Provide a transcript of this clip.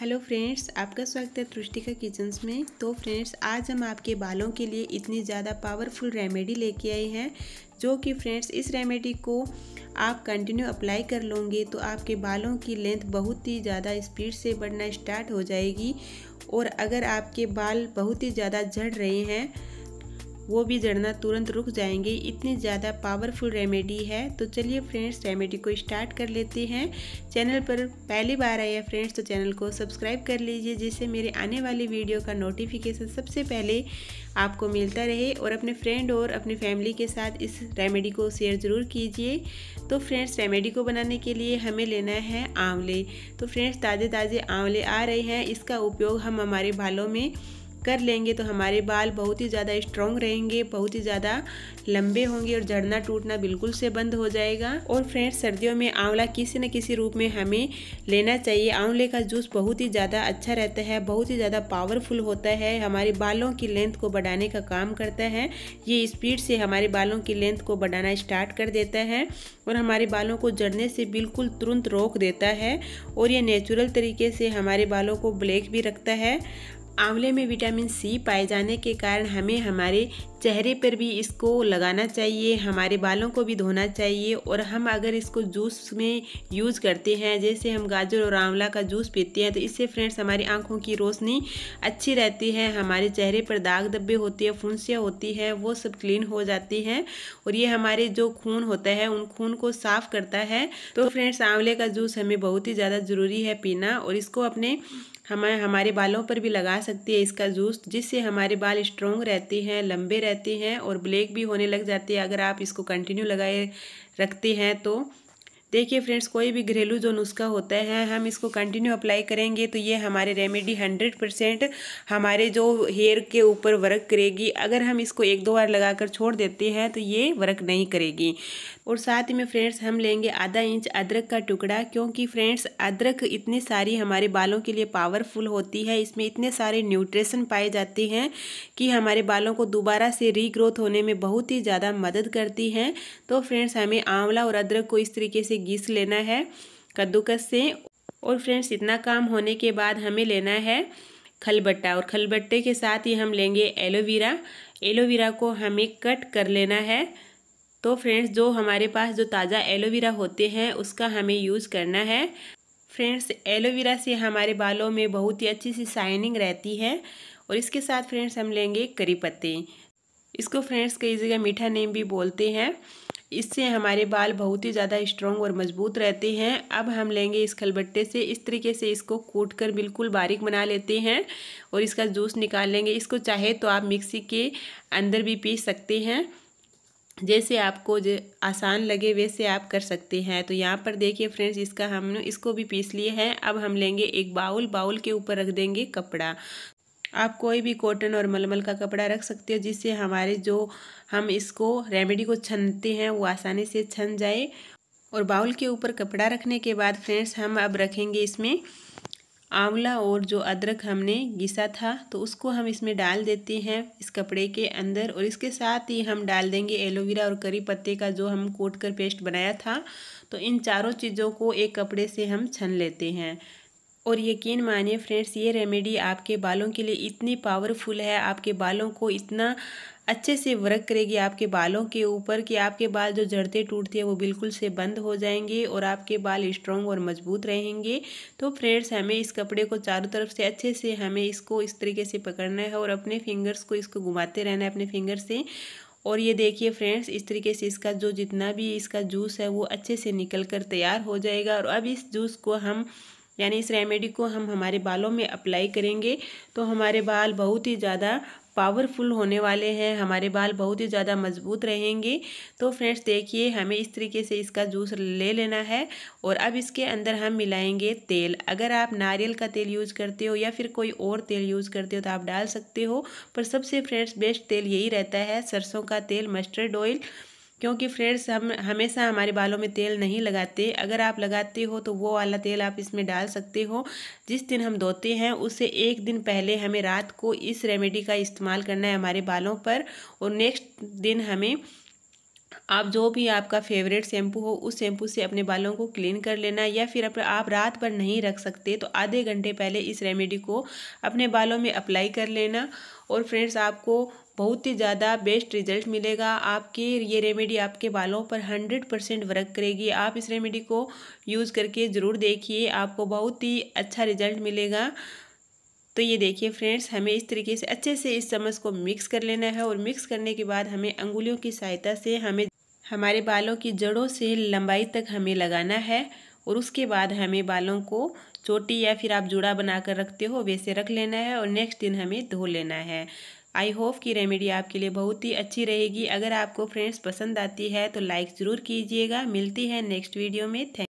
hello friends आपका स्वागत है तृष्टिका किचन्स में तो फ्रेंड्स आज हम आपके बालों के लिए इतनी ज़्यादा पावरफुल रेमेडी लेके आए हैं जो कि फ्रेंड्स इस रेमेडी को आप कंटिन्यू अप्लाई कर लोगे तो आपके बालों की लेंथ बहुत ही ज़्यादा स्पीड से बढ़ना स्टार्ट हो जाएगी और अगर आपके बाल बहुत ही ज़्यादा झड़ रहे हैं वो भी जड़ना तुरंत रुक जाएंगे इतनी ज़्यादा पावरफुल रेमेडी है तो चलिए फ्रेंड्स रेमेडी को स्टार्ट कर लेते हैं चैनल पर पहली बार आया फ्रेंड्स तो चैनल को सब्सक्राइब कर लीजिए जिससे मेरे आने वाली वीडियो का नोटिफिकेशन सबसे पहले आपको मिलता रहे और अपने फ्रेंड और अपनी फैमिली के साथ इस रेमेडी को शेयर ज़रूर कीजिए तो फ्रेंड्स रेमेडी को बनाने के लिए हमें लेना है आंवले तो फ्रेंड्स ताज़े ताज़े आंवले आ रहे हैं इसका उपयोग हम हमारे बालों में कर लेंगे तो हमारे बाल बहुत ही ज़्यादा स्ट्रॉन्ग रहेंगे बहुत ही ज़्यादा लंबे होंगे और झड़ना टूटना बिल्कुल से बंद हो जाएगा और फ्रेंड्स सर्दियों में आंवला किसी न किसी रूप में हमें लेना चाहिए आंवले का जूस बहुत ही ज़्यादा अच्छा रहता है बहुत ही ज़्यादा पावरफुल होता है हमारे बालों की लेंथ को बढ़ाने का काम करता है ये स्पीड से हमारे बालों की लेंथ को बढ़ाना स्टार्ट कर देता है और हमारे बालों को जड़ने से बिल्कुल तुरंत रोक देता है और ये नेचुरल तरीके से हमारे बालों को ब्लैक भी रखता है आंवले में विटामिन सी पाए जाने के कारण हमें हमारे चेहरे पर भी इसको लगाना चाहिए हमारे बालों को भी धोना चाहिए और हम अगर इसको जूस में यूज़ करते हैं जैसे हम गाजर और आंवला का जूस पीते हैं तो इससे फ्रेंड्स हमारी आंखों की रोशनी अच्छी रहती है हमारे चेहरे पर दाग धब्बे होते हैं फुंसियाँ होती हैं वो सब क्लीन हो जाती हैं और ये हमारे जो खून होता है उन खून को साफ़ करता है तो फ्रेंड्स आंवले का जूस हमें बहुत ही ज़्यादा ज़रूरी है पीना और इसको अपने हमें हमारे बालों पर भी लगा सकती है इसका जूस जिससे हमारे बाल स्ट्रोंग रहते हैं लंबे रहते हैं और ब्लैक भी होने लग जाते हैं अगर आप इसको कंटिन्यू लगाए रखते हैं तो देखिए फ्रेंड्स कोई भी घरेलू जो नुस्खा होता है हम इसको कंटिन्यू अप्लाई करेंगे तो ये हमारे रेमेडी हंड्रेड परसेंट हमारे जो हेयर के ऊपर वर्क करेगी अगर हम इसको एक दो बार लगा कर छोड़ देते हैं तो ये वर्क नहीं करेगी और साथ ही में फ्रेंड्स हम लेंगे आधा इंच अदरक का टुकड़ा क्योंकि फ्रेंड्स अदरक इतनी सारी हमारे बालों के लिए पावरफुल होती है इसमें इतने सारे न्यूट्रिशन पाए जाते हैं कि हमारे बालों को दोबारा से रीग्रोथ होने में बहुत ही ज़्यादा मदद करती हैं तो फ्रेंड्स हमें आंवला और अदरक को इस तरीके से घिस लेना है कद्दूकस से और फ्रेंड्स इतना काम होने के बाद हमें लेना है खलबट्टा और खलबट्टे के साथ ही हम लेंगे एलोवेरा एलोवेरा को हमें कट कर लेना है तो फ्रेंड्स जो हमारे पास जो ताज़ा एलोवेरा होते हैं उसका हमें यूज़ करना है फ्रेंड्स एलोवेरा से हमारे बालों में बहुत ही अच्छी सी शाइनिंग रहती है और इसके साथ फ्रेंड्स हम लेंगे करी पत्ते इसको फ्रेंड्स कई जगह मीठा नीम भी बोलते हैं इससे हमारे बाल बहुत ही ज़्यादा स्ट्रॉन्ग और मजबूत रहते हैं अब हम लेंगे इस खलबट्टे से इस तरीके से इसको कूट कर बिल्कुल बारीक बना लेते हैं और इसका जूस निकाल लेंगे इसको चाहे तो आप मिक्सी के अंदर भी पीस सकते हैं जैसे आपको जो आसान लगे वैसे आप कर सकते हैं तो यहाँ पर देखिए फ्रेंड्स इसका हमने इसको भी पीस लिए हैं अब हम लेंगे एक बाउल बाउल के ऊपर रख देंगे कपड़ा आप कोई भी कॉटन और मलमल का कपड़ा रख सकते हो जिससे हमारे जो हम इसको रेमेडी को छनते हैं वो आसानी से छन जाए और बाउल के ऊपर कपड़ा रखने के बाद फ्रेंड्स हम अब रखेंगे इसमें आंवला और जो अदरक हमने घिसा था तो उसको हम इसमें डाल देते हैं इस कपड़े के अंदर और इसके साथ ही हम डाल देंगे एलोवेरा और करी पत्ते का जो हम कोट कर पेस्ट बनाया था तो इन चारों चीज़ों को एक कपड़े से हम छन लेते हैं और यकीन मानिए फ्रेंड्स ये रेमेडी आपके बालों के लिए इतनी पावरफुल है आपके बालों को इतना अच्छे से वर्क करेगी आपके बालों के ऊपर कि आपके बाल जो जड़ते टूटते हैं वो बिल्कुल से बंद हो जाएंगे और आपके बाल स्ट्रॉन्ग और मजबूत रहेंगे तो फ्रेंड्स हमें इस कपड़े को चारों तरफ से अच्छे से हमें इसको इस तरीके से पकड़ना है और अपने फिंगर्स को इसको घुमाते रहना है अपने फिंगर से और ये देखिए फ्रेंड्स इस तरीके से इसका जो जितना भी इसका जूस है वो अच्छे से निकल कर तैयार हो जाएगा और अब इस जूस को हम यानी इस रेमेडी को हम हमारे बालों में अप्लाई करेंगे तो हमारे बाल बहुत ही ज़्यादा पावरफुल होने वाले हैं हमारे बाल बहुत ही ज़्यादा मजबूत रहेंगे तो फ्रेंड्स देखिए हमें इस तरीके से इसका जूस ले लेना है और अब इसके अंदर हम मिलाएंगे तेल अगर आप नारियल का तेल यूज़ करते हो या फिर कोई और तेल यूज़ करते हो तो आप डाल सकते हो पर सबसे फ्रेंड्स बेस्ट तेल यही रहता है सरसों का तेल मस्टर्ड ऑयल क्योंकि फ्रेंड्स हम हमेशा हमारे बालों में तेल नहीं लगाते अगर आप लगाते हो तो वो वाला तेल आप इसमें डाल सकते हो जिस दिन हम धोते हैं उससे एक दिन पहले हमें रात को इस रेमेडी का इस्तेमाल करना है हमारे बालों पर और नेक्स्ट दिन हमें आप जो भी आपका फेवरेट शैम्पू हो उस शैम्पू से अपने बालों को क्लीन कर लेना या फिर आप रात भर नहीं रख सकते तो आधे घंटे पहले इस रेमेडी को अपने बालों में अप्लाई कर लेना और फ्रेंड्स आपको बहुत ही ज़्यादा बेस्ट रिजल्ट मिलेगा आपके ये रेमेडी आपके बालों पर हंड्रेड परसेंट वर्क करेगी आप इस रेमेडी को यूज़ करके ज़रूर देखिए आपको बहुत ही अच्छा रिजल्ट मिलेगा तो ये देखिए फ्रेंड्स हमें इस तरीके से अच्छे से इस चम्मच को मिक्स कर लेना है और मिक्स करने के बाद हमें अंगुलियों की सहायता से हमें हमारे बालों की जड़ों से लंबाई तक हमें लगाना है और उसके बाद हमें बालों को चोटी या फिर आप जुड़ा बनाकर रखते हो वैसे रख लेना है और नेक्स्ट दिन हमें धो लेना है आई होप कि रेमेडी आपके लिए बहुत ही अच्छी रहेगी अगर आपको फ्रेंड्स पसंद आती है तो लाइक ज़रूर कीजिएगा मिलती है नेक्स्ट वीडियो में थैंक